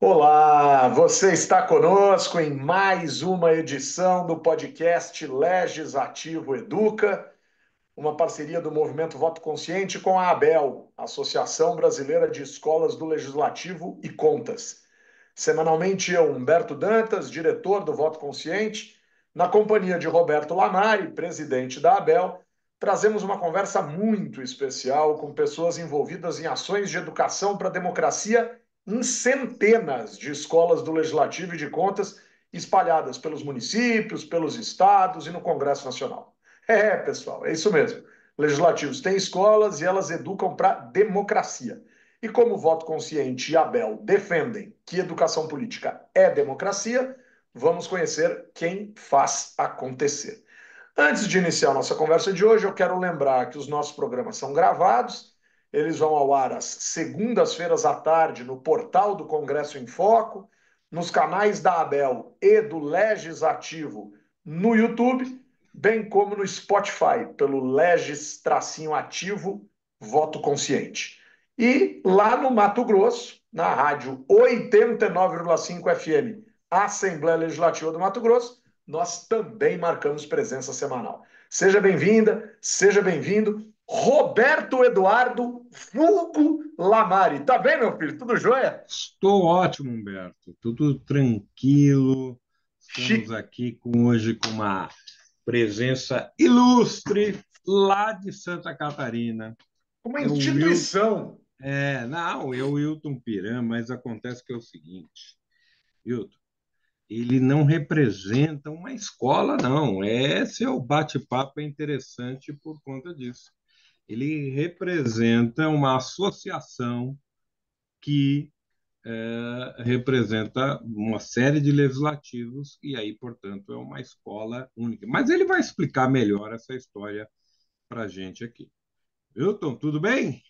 Olá, você está conosco em mais uma edição do podcast Legislativo Educa, uma parceria do Movimento Voto Consciente com a ABEL, Associação Brasileira de Escolas do Legislativo e Contas. Semanalmente eu, Humberto Dantas, diretor do Voto Consciente, na companhia de Roberto Lamari, presidente da ABEL, trazemos uma conversa muito especial com pessoas envolvidas em ações de educação para a democracia em centenas de escolas do Legislativo e de Contas espalhadas pelos municípios, pelos estados e no Congresso Nacional. É, pessoal, é isso mesmo. Legislativos têm escolas e elas educam para democracia. E como o Voto Consciente e Abel defendem que educação política é democracia, vamos conhecer quem faz acontecer. Antes de iniciar nossa conversa de hoje, eu quero lembrar que os nossos programas são gravados eles vão ao ar às segundas-feiras à tarde no portal do Congresso em Foco, nos canais da Abel e do Legislativo no YouTube, bem como no Spotify, pelo Legistracinho Tracinho Ativo Voto Consciente. E lá no Mato Grosso, na rádio 89,5 FM, Assembleia Legislativa do Mato Grosso, nós também marcamos presença semanal. Seja bem-vinda, seja bem-vindo. Roberto Eduardo Fulco Lamari. Tá bem, meu filho? Tudo jóia? Estou ótimo, Humberto. Tudo tranquilo. Estamos aqui com, hoje com uma presença ilustre lá de Santa Catarina. Uma é instituição. é, não, eu, é Wilton Piran, mas acontece que é o seguinte, Wilton, ele não representa uma escola, não. Esse é o bate-papo é interessante por conta disso ele representa uma associação que é, representa uma série de legislativos e aí, portanto, é uma escola única. Mas ele vai explicar melhor essa história para a gente aqui. Milton, tudo bem?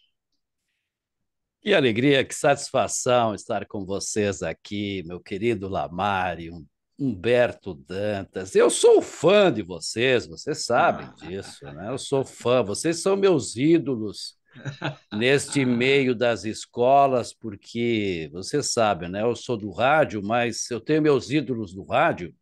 Que alegria, que satisfação estar com vocês aqui, meu querido Lamário. Um Humberto Dantas. Eu sou fã de vocês, vocês sabem ah. disso, né? Eu sou fã, vocês são meus ídolos neste meio das escolas, porque vocês sabem, né? Eu sou do rádio, mas eu tenho meus ídolos do rádio,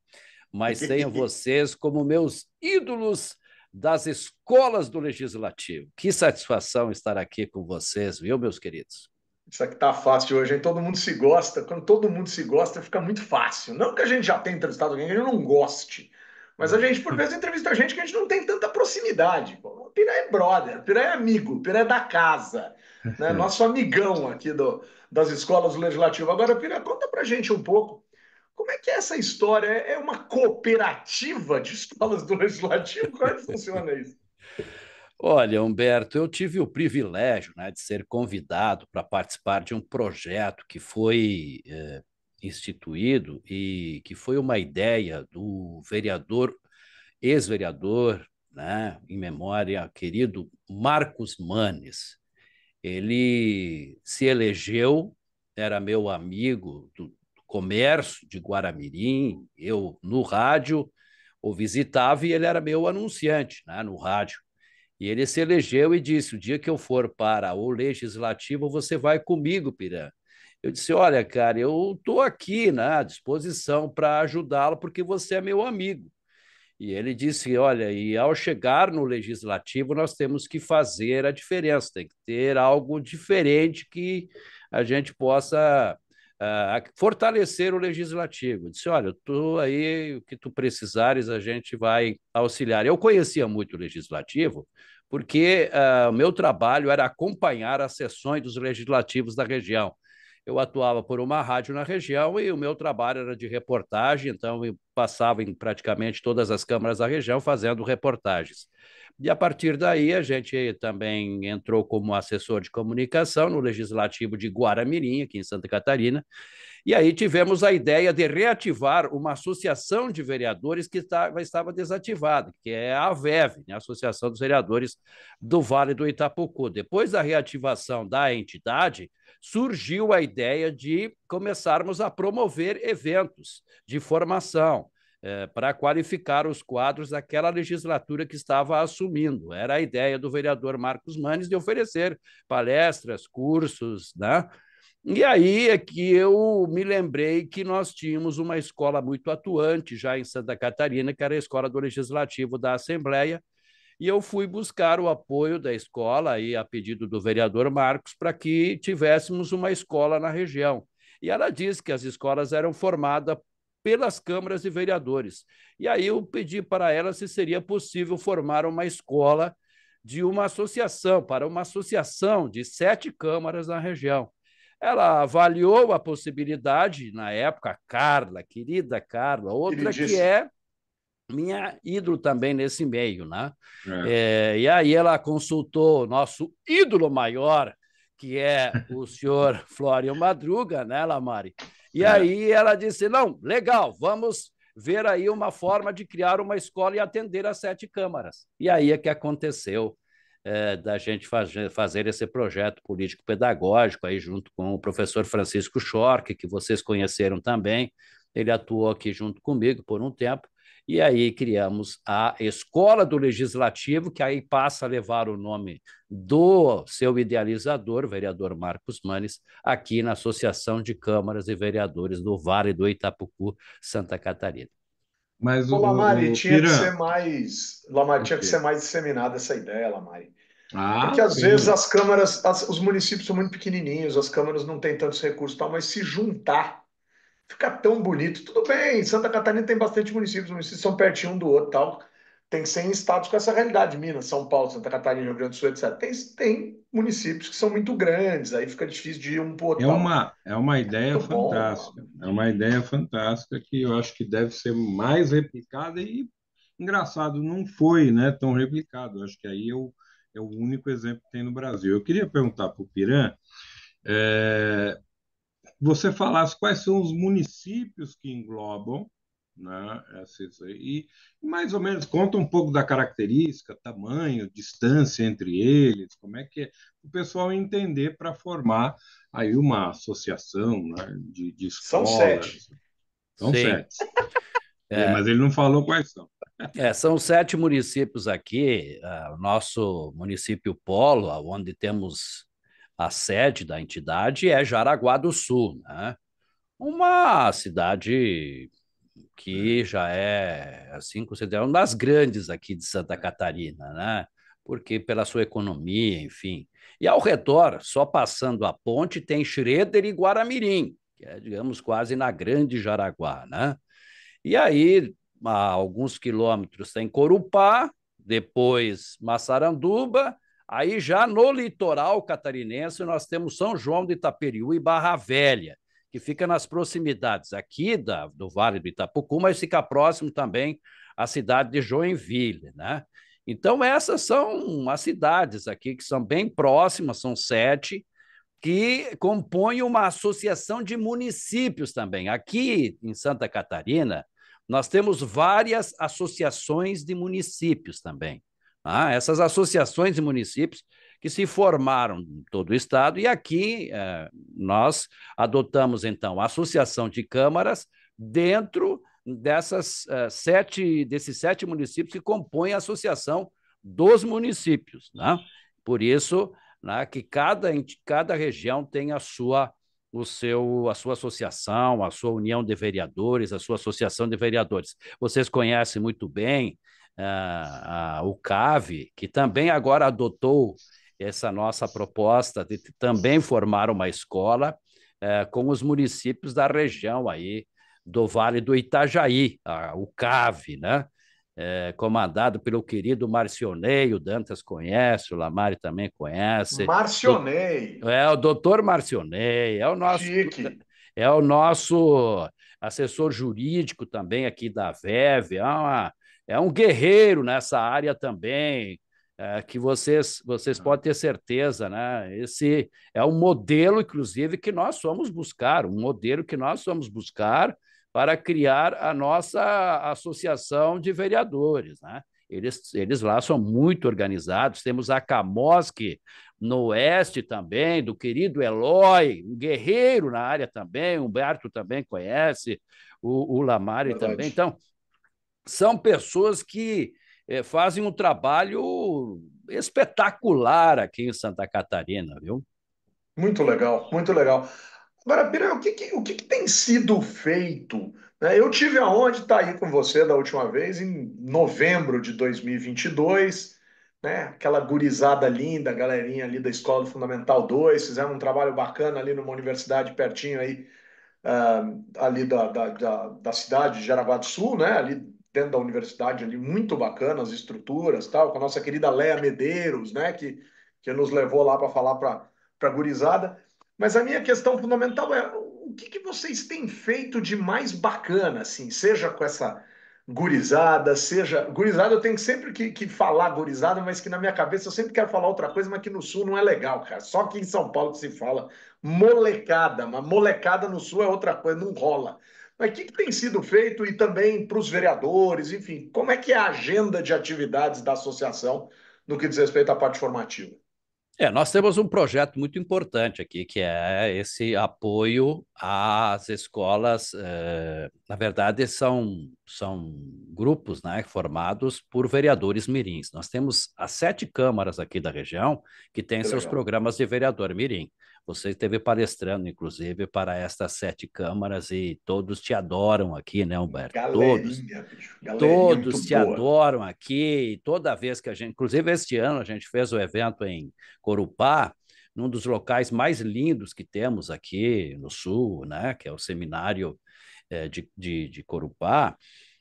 mas tenho vocês como meus ídolos das escolas do legislativo. Que satisfação estar aqui com vocês, viu, meus queridos? Isso aqui tá fácil hoje, hein? Todo mundo se gosta. Quando todo mundo se gosta, fica muito fácil. Não que a gente já tenha entrevistado alguém que a gente não goste, mas a gente, por hum. vezes, entrevista a gente que a gente não tem tanta proximidade. O Piranha é brother, o Piranha é amigo, o Piranha é da casa. Né? Nosso amigão aqui do, das escolas do Legislativo. Agora, Piranha, conta pra gente um pouco como é que é essa história? É, é uma cooperativa de escolas do Legislativo? Como é que funciona isso? Olha, Humberto, eu tive o privilégio né, de ser convidado para participar de um projeto que foi eh, instituído e que foi uma ideia do vereador, ex-vereador, né, em memória, querido Marcos Manes. Ele se elegeu, era meu amigo do comércio de Guaramirim, eu no rádio o visitava e ele era meu anunciante né, no rádio. E ele se elegeu e disse: O dia que eu for para o legislativo, você vai comigo, Piran. Eu disse: Olha, cara, eu estou aqui né, à disposição para ajudá-lo, porque você é meu amigo. E ele disse: Olha, e ao chegar no legislativo, nós temos que fazer a diferença, tem que ter algo diferente que a gente possa fortalecer o legislativo. Disse: olha, tu aí, o que tu precisares, a gente vai auxiliar. Eu conhecia muito o legislativo, porque ah, o uh, meu trabalho era acompanhar as sessões dos legislativos da região. Eu atuava por uma rádio na região e o meu trabalho era de reportagem, então eu passava em praticamente todas as câmaras da região fazendo reportagens. E a partir daí, a gente também entrou como assessor de comunicação no Legislativo de Guaramirim, aqui em Santa Catarina. E aí tivemos a ideia de reativar uma associação de vereadores que estava desativada, que é a AVEV, né, a Associação dos Vereadores do Vale do Itapucu. Depois da reativação da entidade, surgiu a ideia de começarmos a promover eventos de formação, é, para qualificar os quadros daquela legislatura que estava assumindo. Era a ideia do vereador Marcos Manes de oferecer palestras, cursos, né? E aí é que eu me lembrei que nós tínhamos uma escola muito atuante já em Santa Catarina, que era a Escola do Legislativo da Assembleia, e eu fui buscar o apoio da escola, e a pedido do vereador Marcos, para que tivéssemos uma escola na região. E ela disse que as escolas eram formadas pelas câmaras de vereadores. E aí eu pedi para ela se seria possível formar uma escola de uma associação, para uma associação de sete câmaras na região. Ela avaliou a possibilidade, na época, a Carla, querida Carla, outra que é minha ídolo também nesse meio, né? É. É, e aí ela consultou o nosso ídolo maior, que é o senhor Flório Madruga, né, Lamari? E é. aí ela disse: não, legal, vamos ver aí uma forma de criar uma escola e atender as sete câmaras. E aí é que aconteceu é, da gente faz, fazer esse projeto político-pedagógico aí junto com o professor Francisco Schork, que vocês conheceram também. Ele atuou aqui junto comigo por um tempo e aí criamos a Escola do Legislativo, que aí passa a levar o nome do seu idealizador, vereador Marcos Manes, aqui na Associação de Câmaras e Vereadores do Vale do Itapucu, Santa Catarina. Mas o, Ô, Lamari, o tinha que ser mais, Lamari, tinha que ser mais disseminada essa ideia, Lamari. Ah, Porque às sim. vezes as câmaras, as, os municípios são muito pequenininhos, as câmaras não têm tantos recursos, tal, mas se juntar fica tão bonito. Tudo bem, Santa Catarina tem bastante municípios, os municípios são pertinho um do outro tal. Tem 100 estados com essa realidade, Minas, São Paulo, Santa Catarina, Rio Grande do Sul, etc. Tem, tem municípios que são muito grandes, aí fica difícil de ir um para outro. É, é uma, é uma ideia muito fantástica, bom. é uma ideia fantástica que eu acho que deve ser mais replicada e, engraçado, não foi né, tão replicado. Eu acho que aí eu, é, é o único exemplo que tem no Brasil. Eu queria perguntar para o Piran, é, você falasse quais são os municípios que englobam né, essas, e mais ou menos conta um pouco da característica, tamanho, distância entre eles, como é que é, o pessoal entender para formar aí uma associação né, de, de escolas. São sete. São Sim. sete. É, mas ele não falou quais são. É, são sete municípios aqui. Ah, o nosso município Polo, onde temos a sede da entidade é Jaraguá do Sul, né? uma cidade que é. já é assim considerada é uma das grandes aqui de Santa Catarina, né? Porque pela sua economia, enfim. E ao redor, só passando a ponte, tem Schroeder e Guaramirim, que é, digamos, quase na Grande Jaraguá, né? E aí, a alguns quilômetros tem Corupá, depois Massaranduba, Aí já no litoral catarinense, nós temos São João do Itaperiú e Barra Velha, que fica nas proximidades aqui da, do Vale do Itapucu, mas fica próximo também à cidade de Joinville, né? Então, essas são as cidades aqui que são bem próximas, são sete, que compõem uma associação de municípios também. Aqui em Santa Catarina, nós temos várias associações de municípios também. Ah, essas associações e municípios que se formaram em todo o estado, e aqui eh, nós adotamos, então, a associação de câmaras dentro dessas eh, sete, desses sete municípios que compõem a associação dos municípios. Né? Por isso, né, que cada, cada região tem a sua o seu, a sua associação, a sua união de vereadores, a sua associação de vereadores. Vocês conhecem muito bem o CAV, que também agora adotou essa nossa proposta de também formar uma escola é, com os municípios da região aí do Vale do Itajaí, o CAV, né? É, comandado pelo querido Marcionei, o Dantas conhece, o Lamari também conhece. Marcionei! Do, é, o doutor Marcionei, é o nosso... Chique. É o nosso assessor jurídico também aqui da VEV, é uma é um guerreiro nessa área também, é, que vocês, vocês ah. podem ter certeza, né? Esse é um modelo, inclusive, que nós vamos buscar, um modelo que nós vamos buscar para criar a nossa associação de vereadores, né? Eles, eles lá são muito organizados. Temos a Camosque no Oeste também, do querido Eloy, um guerreiro na área também, Humberto também conhece, o, o Lamari também. Então, são pessoas que é, fazem um trabalho espetacular aqui em Santa Catarina, viu? Muito legal, muito legal. Agora, Pira, o que, que o que, que, tem sido feito? Né? Eu tive a honra de estar aí com você da última vez, em novembro de 2022, né? aquela gurizada linda, galerinha ali da Escola do Fundamental 2, fizeram um trabalho bacana ali numa universidade pertinho aí, uh, ali da, da, da, da cidade de Jaraguá do Sul, né? ali dentro da universidade ali, muito bacana, as estruturas tal, com a nossa querida Leia Medeiros, né, que, que nos levou lá para falar para a gurizada. Mas a minha questão fundamental é o que, que vocês têm feito de mais bacana, assim, seja com essa gurizada, seja. Gurizada, eu tenho sempre que, que falar gurizada, mas que na minha cabeça eu sempre quero falar outra coisa, mas que no sul não é legal, cara. Só que em São Paulo que se fala molecada, mas molecada no sul é outra coisa, não rola. Mas o que, que, tem sido feito e também para os vereadores, enfim, como é que é a agenda de atividades da associação no que diz respeito à parte formativa? É, nós temos um projeto muito importante aqui, que é esse apoio às escolas. Eh, na verdade, são, são grupos né, formados por vereadores mirins. Nós temos as sete câmaras aqui da região que têm seus programas de vereador mirim. Você esteve palestrando, inclusive, para estas sete câmaras e todos te adoram aqui, né, Humberto? Galerinha, todos, galerinha todos te boa. adoram aqui. E toda vez que a gente, inclusive este ano, a gente fez o evento em Corupá, num dos locais mais lindos que temos aqui no Sul, né, que é o seminário é, de, de, de Corupá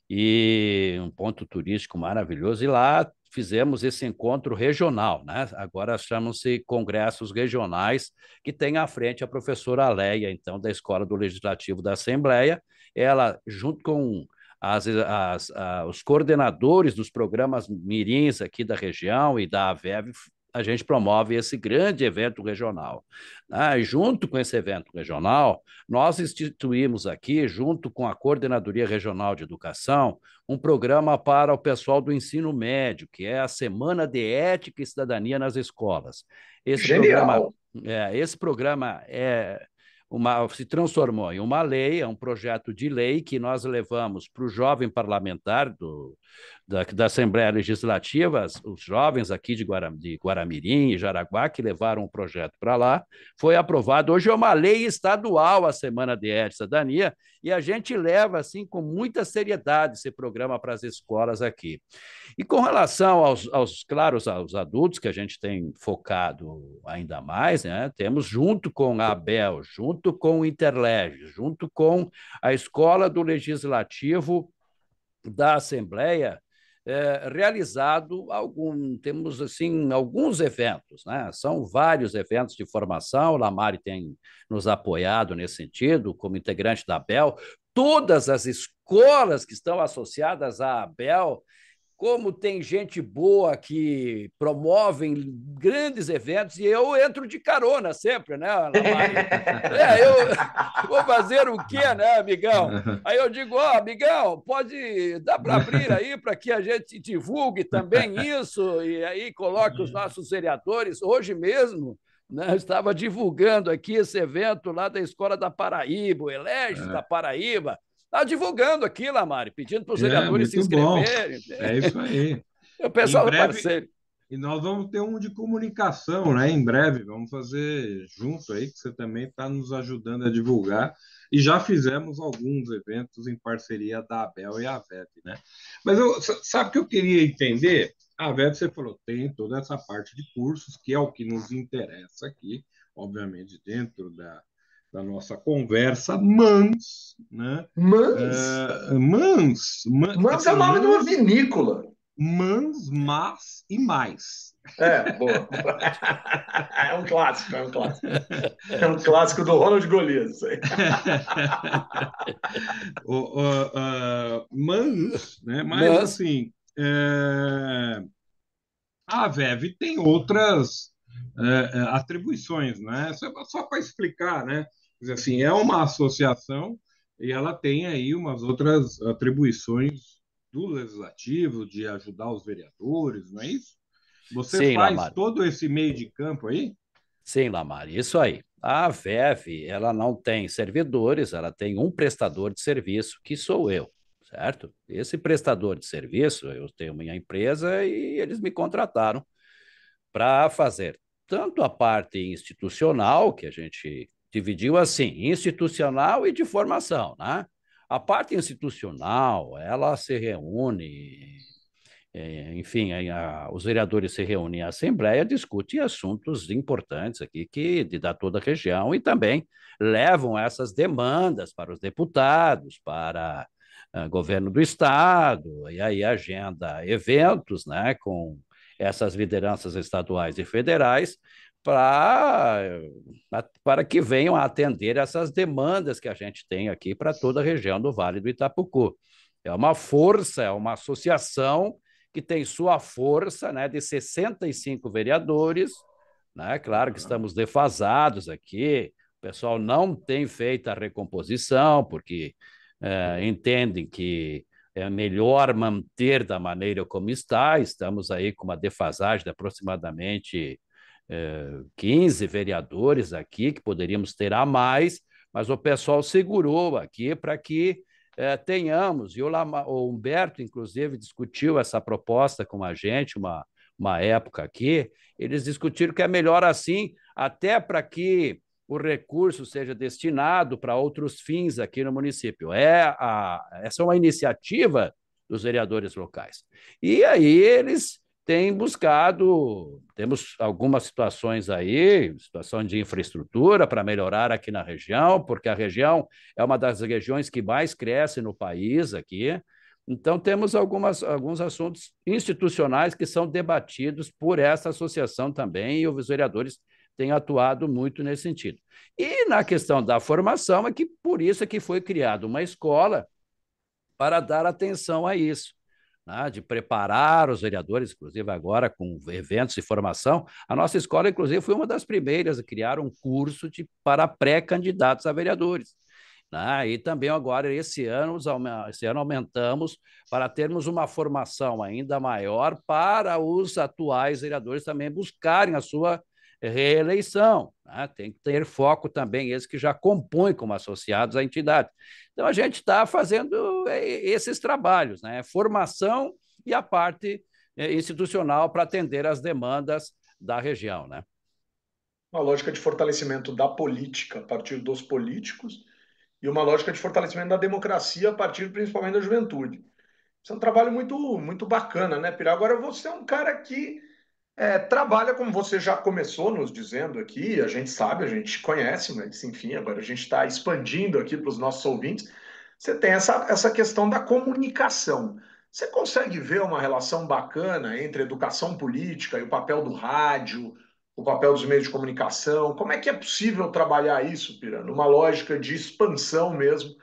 e um ponto turístico maravilhoso. E lá fizemos esse encontro regional, né? Agora chamam-se congressos regionais, que tem à frente a professora Aleia, então, da Escola do Legislativo da Assembleia. Ela, junto com as, as, a, os coordenadores dos programas mirins aqui da região e da AVEV a gente promove esse grande evento regional. Ah, junto com esse evento regional, nós instituímos aqui, junto com a Coordenadoria Regional de Educação, um programa para o pessoal do ensino médio, que é a Semana de Ética e Cidadania nas Escolas. Esse Genial. programa, é, esse programa é, uma, se transformou em uma lei, é um projeto de lei que nós levamos para o jovem parlamentar do, da, da Assembleia Legislativa, os jovens aqui de, Guaram, de Guaramirim e Jaraguá, que levaram o projeto para lá, foi aprovado. Hoje é uma lei estadual a Semana de Ética e Cidadania, e a gente leva assim com muita seriedade esse programa para as escolas aqui. E com relação aos, aos claros, aos adultos, que a gente tem focado ainda mais, né? temos junto com a ABEL, junto com o Interleges, junto com a Escola do Legislativo da Assembleia, é, realizado algum, temos assim alguns eventos, né? São vários eventos de formação. O Lamari tem nos apoiado nesse sentido, como integrante da ABEL. Todas as escolas que estão associadas à ABEL como tem gente boa que promovem grandes eventos, e eu entro de carona sempre, né, é, eu vou fazer o quê, né, amigão? Aí eu digo, ó, oh, amigão, pode, dá para abrir aí para que a gente divulgue também isso, e aí coloque os uhum. nossos vereadores Hoje mesmo, né, estava divulgando aqui esse evento lá da Escola da Paraíba, o Elege é. da Paraíba, está divulgando aqui, Lamari, pedindo para os é, vereadores se inscreverem. Bom. É isso aí. o pessoal breve, parceiro. E nós vamos ter um de comunicação, né? Em breve, vamos fazer junto aí, que você também está nos ajudando a divulgar. E já fizemos alguns eventos em parceria da Abel e a VEP, né? Mas eu, sabe o que eu queria entender? A VEP, você falou, tem toda essa parte de cursos, que é o que nos interessa aqui, obviamente, dentro da, da nossa conversa, Mans, né? Mans? É, mans, mans, mans é o nome mans, de uma vinícola. Mans, mas e mais. É, boa. é um clássico, é um clássico. É um clássico do Ronald Golias. o, uh, mans, né? Mas, mas... assim, é... a Veve tem outras é, é, atribuições, né? Só, só para explicar, né? Dizer, assim, é uma associação e ela tem aí umas outras atribuições do legislativo, de ajudar os vereadores, não é isso? Você Sim, faz Lamar. todo esse meio de campo aí? Sim, Lamar, isso aí. A VEV, ela não tem servidores, ela tem um prestador de serviço, que sou eu, certo? Esse prestador de serviço, eu tenho minha empresa e eles me contrataram para fazer tanto a parte institucional, que a gente dividiu assim, institucional e de formação, né? A parte institucional, ela se reúne, é, enfim, a, os vereadores se reúnem à Assembleia, discutem assuntos importantes aqui que de da toda a região e também levam essas demandas para os deputados, para ah, governo do estado e aí agenda eventos, né, com essas lideranças estaduais e federais para, para que venham a atender essas demandas que a gente tem aqui para toda a região do Vale do Itapucu. É uma força, é uma associação que tem sua força né, de 65 vereadores. Né? Claro que estamos defasados aqui, o pessoal não tem feito a recomposição, porque é, entendem que é melhor manter da maneira como está, estamos aí com uma defasagem de aproximadamente é, 15 vereadores aqui, que poderíamos ter a mais, mas o pessoal segurou aqui para que é, tenhamos. E o, Lama, o Humberto, inclusive, discutiu essa proposta com a gente, uma, uma época aqui, eles discutiram que é melhor assim, até para que o recurso seja destinado para outros fins aqui no município. É a, essa é uma iniciativa dos vereadores locais. E aí eles tem buscado, temos algumas situações aí, situação de infraestrutura para melhorar aqui na região, porque a região é uma das regiões que mais cresce no país aqui. Então, temos algumas, alguns assuntos institucionais que são debatidos por essa associação também, e os vereadores têm atuado muito nesse sentido. E na questão da formação, é que por isso é que foi criada uma escola para dar atenção a isso né, de preparar os vereadores, inclusive agora com eventos de formação. A nossa escola, inclusive, foi uma das primeiras a criar um curso de, para pré-candidatos a vereadores. Né. E também agora, esse ano, esse ano, aumentamos para termos uma formação ainda maior para os atuais vereadores também buscarem a sua reeleição. Né? Tem que ter foco também esses que já compõem como associados à entidade. Então, a gente está fazendo é, esses trabalhos, né? formação e a parte é, institucional para atender às demandas da região. Né? Uma lógica de fortalecimento da política a partir dos políticos e uma lógica de fortalecimento da democracia a partir principalmente da juventude. Isso é um trabalho muito, muito bacana, né, Pirá? Agora, você é um cara que é, trabalha como você já começou nos dizendo aqui, a gente sabe, a gente conhece, mas enfim, agora a gente está expandindo aqui para os nossos ouvintes. Você tem essa, essa questão da comunicação. Você consegue ver uma relação bacana entre educação política e o papel do rádio, o papel dos meios de comunicação? Como é que é possível trabalhar isso, Pira? Numa lógica de expansão mesmo,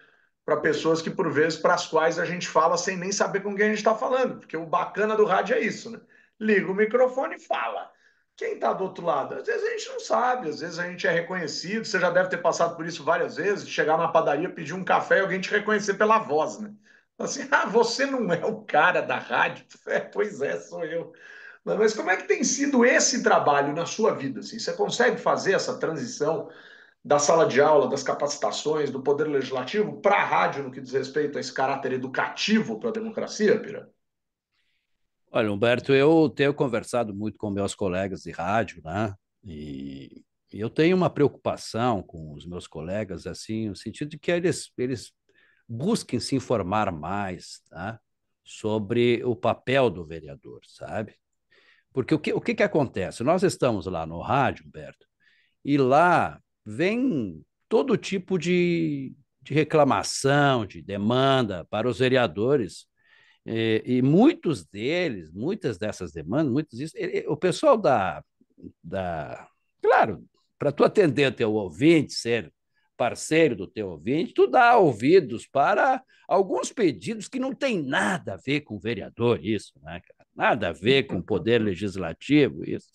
para pessoas que, por vezes, para as quais a gente fala sem nem saber com quem a gente está falando, porque o bacana do rádio é isso, né? liga o microfone e fala. Quem está do outro lado? Às vezes a gente não sabe, às vezes a gente é reconhecido. Você já deve ter passado por isso várias vezes, chegar na padaria, pedir um café e alguém te reconhecer pela voz, né? Assim, ah, você não é o cara da rádio? É, pois é, sou eu. Mas como é que tem sido esse trabalho na sua vida? Assim? Você consegue fazer essa transição da sala de aula, das capacitações, do poder legislativo para a rádio no que diz respeito a esse caráter educativo para a democracia, Pira? Olha, Humberto, eu tenho conversado muito com meus colegas de rádio, né? E eu tenho uma preocupação com os meus colegas, assim, no sentido de que eles, eles busquem se informar mais tá? sobre o papel do vereador, sabe? Porque o que, o que, que acontece? Nós estamos lá no rádio, Humberto, e lá vem todo tipo de, de reclamação, de demanda para os vereadores e, eh, e muitos deles, muitas dessas demandas, muitos disso, ele, o pessoal da, da claro, para tu atender o teu ouvinte, ser parceiro do teu ouvinte, tu dá ouvidos para alguns pedidos que não tem nada a ver com vereador, isso, né, cara? Nada a ver com poder legislativo, isso.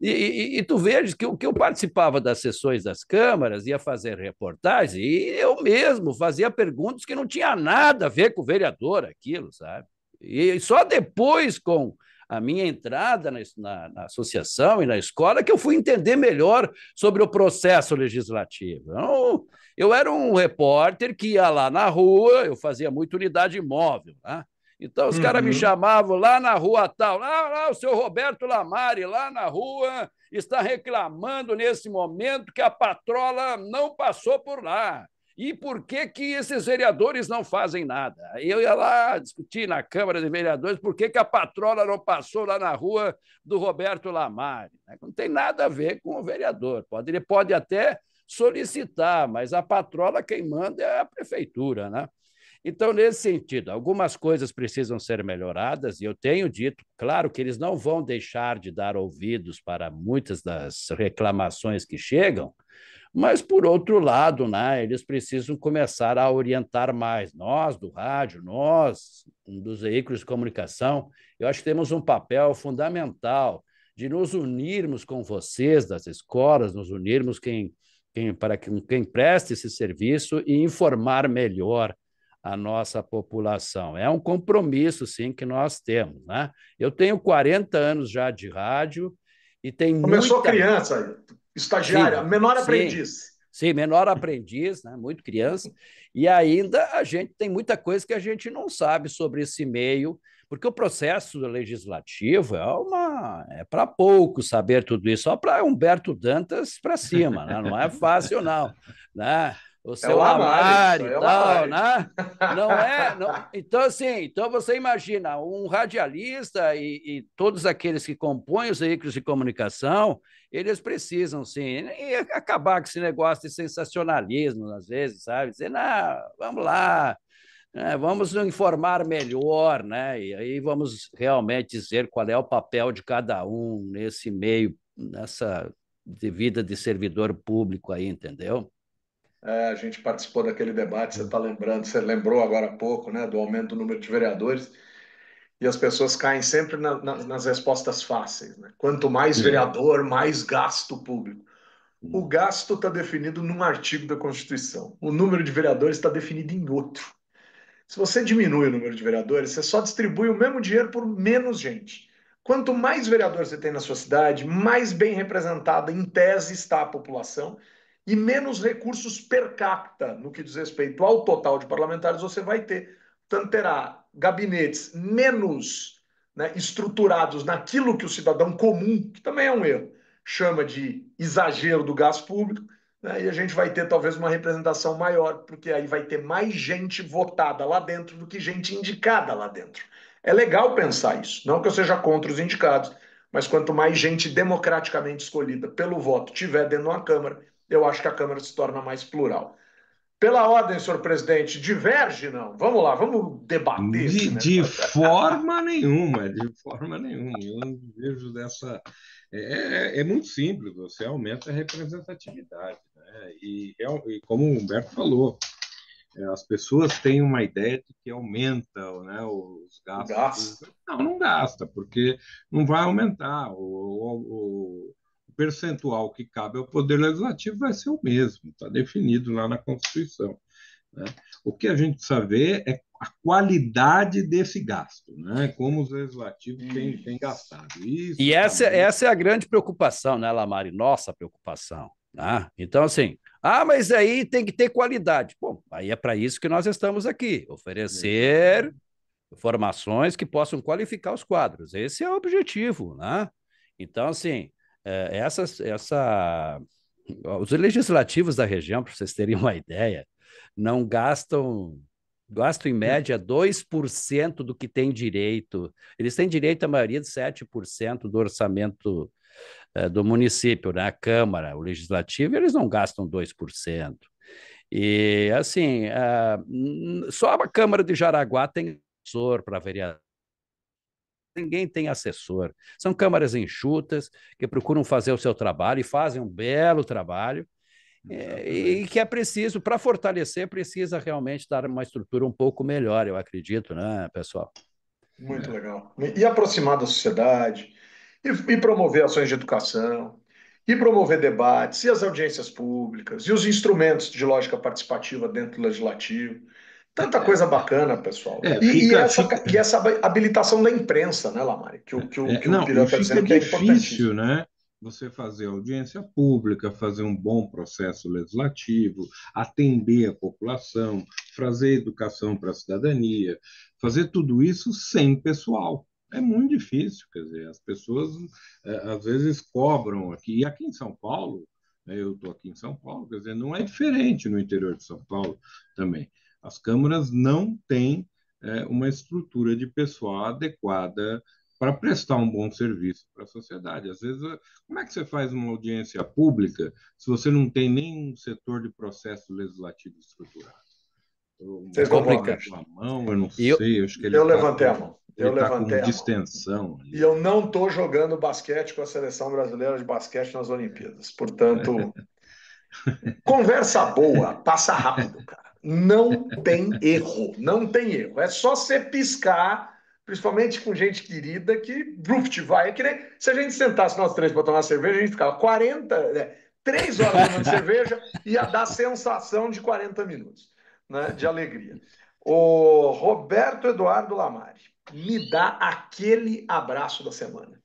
E, e, e, tu vejas que, que eu participava das sessões das câmaras, ia fazer reportagens, e eu mesmo fazia perguntas que não tinha nada a ver com o vereador, aquilo, sabe? E só depois, com a minha entrada na, na, na associação e na escola, que eu fui entender melhor sobre o processo legislativo. Então, eu era um repórter que ia lá na rua, eu fazia muito unidade móvel, né? Então, os uhum. caras me uhum. chamavam lá na rua tal, lá, lá o seu Roberto Lamari, lá na rua, está reclamando nesse momento que a patrola não passou por lá. E por que, que esses vereadores não fazem nada? Eu ia lá discutir na Câmara de Vereadores por que, que a patrola não passou lá na rua do Roberto Lamari. Né? Não tem nada a ver com o vereador. Pode, ele pode até solicitar, mas a patrola quem manda é a prefeitura, né? Então, nesse sentido, algumas coisas precisam ser melhoradas, e eu tenho dito, claro, que eles não vão deixar de dar ouvidos para muitas das reclamações que chegam, mas, por outro lado, né, eles precisam começar a orientar mais. Nós, do rádio, nós, dos veículos de comunicação, eu acho que temos um papel fundamental de nos unirmos com vocês das escolas, nos unirmos quem, quem, para quem, quem presta esse serviço e informar melhor a nossa população. É um compromisso, sim, que nós temos. Né? Eu tenho 40 anos já de rádio e tem Começou muita... criança, estagiária, sim, menor sim, aprendiz. Sim, menor aprendiz, né? muito criança. E ainda a gente tem muita coisa que a gente não sabe sobre esse meio, porque o processo legislativo é uma é para pouco saber tudo isso, só para Humberto Dantas para cima, né? não é fácil não, né? É o seu é amar é e é tal, né? Não é. Não... Então, assim, então você imagina, um radialista e, e, todos aqueles que compõem os veículos de comunicação, eles precisam, sim, acabar com esse negócio de sensacionalismo, às vezes, sabe? Dizer, não, vamos lá, né? vamos nos informar melhor, né? E aí vamos realmente dizer qual é o papel de cada um nesse meio, nessa de vida de servidor público aí, entendeu? É, a gente participou daquele debate, você está lembrando, você lembrou agora há pouco, né, do aumento do número de vereadores, e as pessoas caem sempre na, na, nas respostas fáceis. Né? Quanto mais vereador, mais gasto público. Hum. O gasto está definido num artigo da Constituição, o número de vereadores está definido em outro. Se você diminui o número de vereadores, você só distribui o mesmo dinheiro por menos gente. Quanto mais vereadores você tem na sua cidade, mais bem representada em tese está a população e menos recursos per capita no que diz respeito ao total de parlamentares você vai ter. Portanto, terá gabinetes menos né, estruturados naquilo que o cidadão comum, que também é um erro, chama de exagero do gasto público, né, e a gente vai ter talvez uma representação maior, porque aí vai ter mais gente votada lá dentro do que gente indicada lá dentro. É legal pensar isso, não que eu seja contra os indicados, mas quanto mais gente democraticamente escolhida pelo voto tiver dentro de uma Câmara, eu acho que a Câmara se torna mais plural. Pela ordem, senhor presidente, diverge não? Vamos lá, vamos debater. De, de forma nenhuma, de forma nenhuma. Eu não vejo dessa. É, é, é, muito simples, você aumenta a representatividade. Né? E, é, e, como o Humberto falou, é, as pessoas têm uma ideia de que aumentam né, os gastos. Gasta. Não, não gasta, porque não vai aumentar. o, o, o percentual que cabe ao Poder Legislativo vai ser o mesmo, está definido lá na Constituição. Né? O que a gente precisa ver é a qualidade desse gasto, né? como os legislativos têm, têm gastado. Isso e essa, também. essa é a grande preocupação, né, Lamari? Nossa preocupação. Né? Então, assim, ah, mas aí tem que ter qualidade. Bom, aí é para isso que nós estamos aqui, oferecer formações que possam qualificar os quadros. Esse é o objetivo, né? Então, assim, é, é essas, essa, os legislativos da região, para vocês terem uma ideia, não gastam gastam em hum. média 2% do que tem direito. Eles têm direito à maioria de 7% do orçamento é, do município, né? a Câmara, o Legislativo, eles não gastam 2%. E, assim, uh, só a Câmara de Jaraguá tem para vereador, ninguém tem assessor. São câmaras enxutas que procuram fazer o seu trabalho e fazem um belo trabalho. É, e que é preciso, para fortalecer, precisa realmente dar uma estrutura um pouco melhor, eu acredito, né, pessoal? Muito é. legal. E aproximar da sociedade, e, e promover ações de educação, e promover debates, e as audiências públicas, e os instrumentos de lógica participativa dentro do legislativo. Tanta coisa bacana, pessoal. É, e, fica, e, essa, fica... e, essa, habilitação da imprensa, né, Lamari? Que, o, que o, é, que não, o está dizendo que é difícil, né? Você fazer audiência pública, fazer um bom processo legislativo, atender a população, fazer educação para a cidadania, fazer tudo isso sem pessoal. É muito difícil, quer dizer, as pessoas é, às vezes cobram aqui. E aqui em São Paulo, né, eu estou aqui em São Paulo, quer dizer, não é diferente no interior de São Paulo também. As câmaras não têm é, uma estrutura de pessoal adequada para prestar um bom serviço para a sociedade. Às vezes, como é que você faz uma audiência pública se você não tem nenhum setor de processo legislativo estruturado? Você é complicado. Mão, eu não sei, eu acho que ele eu tá levantei com, a mão. Eu tá levantei com distensão. E eu não estou jogando basquete com a seleção brasileira de basquete nas Olimpíadas. Portanto, conversa boa, passa rápido, cara. Não tem erro, não tem erro. É só você piscar, principalmente com gente querida, que bruft vai. É que nem se a gente sentasse nós três para tomar cerveja, a gente ficava 40, né, 3 horas tomando cerveja, ia dar sensação de 40 minutos, né, de alegria. O Roberto Eduardo Lamari, me dá aquele abraço da semana.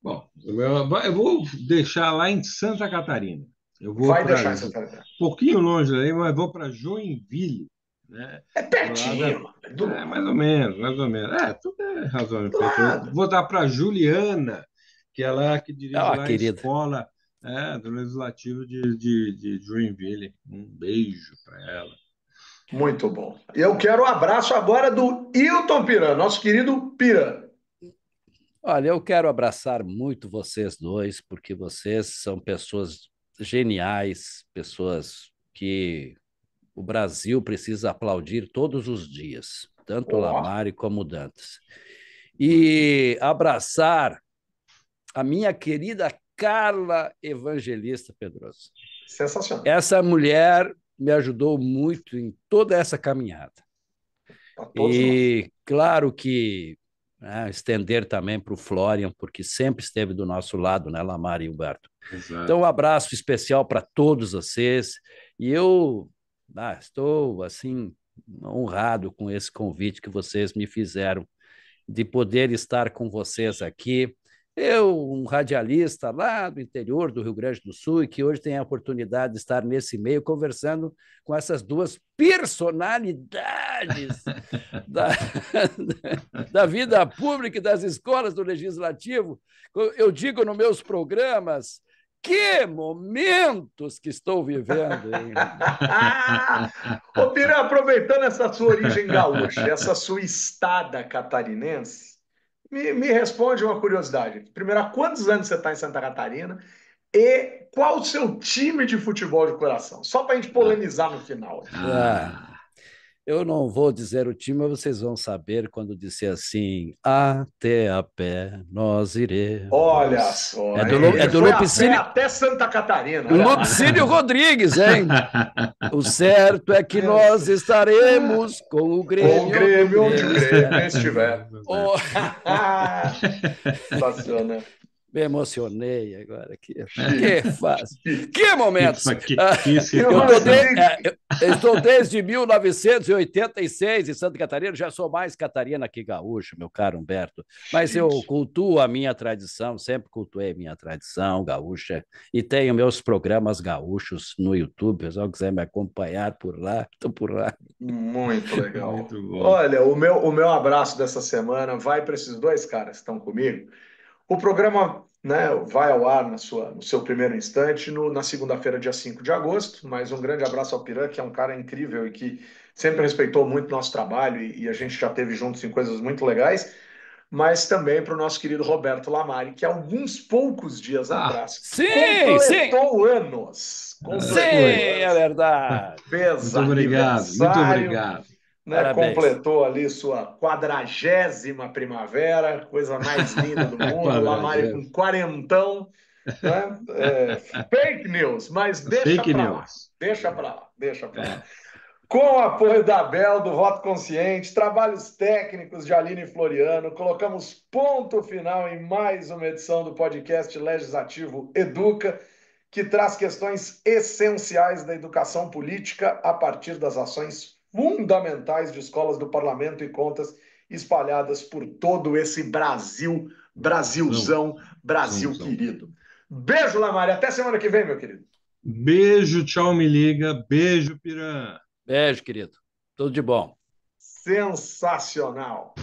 Bom, eu vou deixar lá em Santa Catarina. Eu vou Vai deixar essa tarefa. Um pouquinho longe daí, mas vou para Joinville. Né? É pertinho. Da... É do... É, mais ou menos, mais ou menos. É, tudo é razoável. Vou dar para Juliana, que é lá que dirige ah, lá a escola é, do Legislativo de, de, de Joinville. Um beijo para ela. Muito bom. Eu quero um abraço agora do Hilton Piran, nosso querido Piran. Olha, eu quero abraçar muito vocês dois, porque vocês são pessoas geniais, pessoas que o Brasil precisa aplaudir todos os dias, tanto oh. Lamari como Dantas. E abraçar a minha querida Carla Evangelista Pedroso. Sensacional. Essa mulher me ajudou muito em toda essa caminhada. Tá, e nós. claro que né? estender também para o Florian, porque sempre esteve do nosso lado, né, Lamar e Humberto. Exato. Então, um abraço especial para todos vocês. E eu ah, estou, assim, honrado com esse convite que vocês me fizeram de poder estar com vocês aqui eu, um radialista lá do interior do Rio Grande do Sul, e que hoje tem a oportunidade de estar nesse meio conversando com essas duas personalidades da, da vida pública e das escolas do Legislativo. Eu digo nos meus programas, que momentos que estou vivendo! Hein? Ô, Pira, aproveitando essa sua origem gaúcha, essa sua estada catarinense, me, me responde uma curiosidade. Primeiro, há quantos anos você está em Santa Catarina? E qual o seu time de futebol de coração? Só para a gente polemizar no final. Ah. ah. Eu não vou dizer o time, mas vocês vão saber quando disser assim: até a pé nós iremos. Olha só. É do, é, é do Lupicínio. Até Santa Catarina. Né? Lupicínio Rodrigues, hein? o certo é que é. nós estaremos com o Grêmio. Com o Grêmio, onde o Grêmio estiver. Oh. Me emocionei agora Que fácil. Que momento. Ah, que, que, que, eu, de, é, eu estou desde 1986 em Santa Catarina, já sou mais catarina que gaúcho, meu caro Humberto. Mas eu cultuo a minha tradição, sempre cultuei minha tradição gaúcha e tenho meus programas gaúchos no YouTube. Se pessoal quiser me acompanhar por lá, estou por lá. Muito legal. Muito Olha, o meu, o meu abraço dessa semana vai para esses dois caras que estão comigo o programa né, vai ao ar na sua, no seu primeiro instante, no, na segunda-feira, dia 5 de agosto. Mas um grande abraço ao Piran, que é um cara incrível e que sempre respeitou muito nosso trabalho e, e a gente já teve juntos em coisas muito legais. Mas também para o nosso querido Roberto Lamari, que há alguns poucos dias ah, atrás sim, completou sim. anos. Completou sim, anos. é verdade. Pesado, muito obrigado, muito obrigado né, completou ali sua quadragésima primavera, coisa mais linda do mundo, o Amari com quarentão. Né? É, fake news, mas deixa para lá. Deixa para lá, deixa para lá. Com o apoio da Bel, do Voto Consciente, trabalhos técnicos de Aline Floriano, colocamos ponto final em mais uma edição do podcast Legislativo Educa, que traz questões essenciais da educação política a partir das ações fundamentais de escolas do parlamento e contas espalhadas por todo esse Brasil, Brasilzão, Não. Brasil Não. querido. Beijo, Lamari. Até semana que vem, meu querido. Beijo, tchau, me liga. Beijo, Piran. Beijo, querido. Tudo de bom. Sensacional.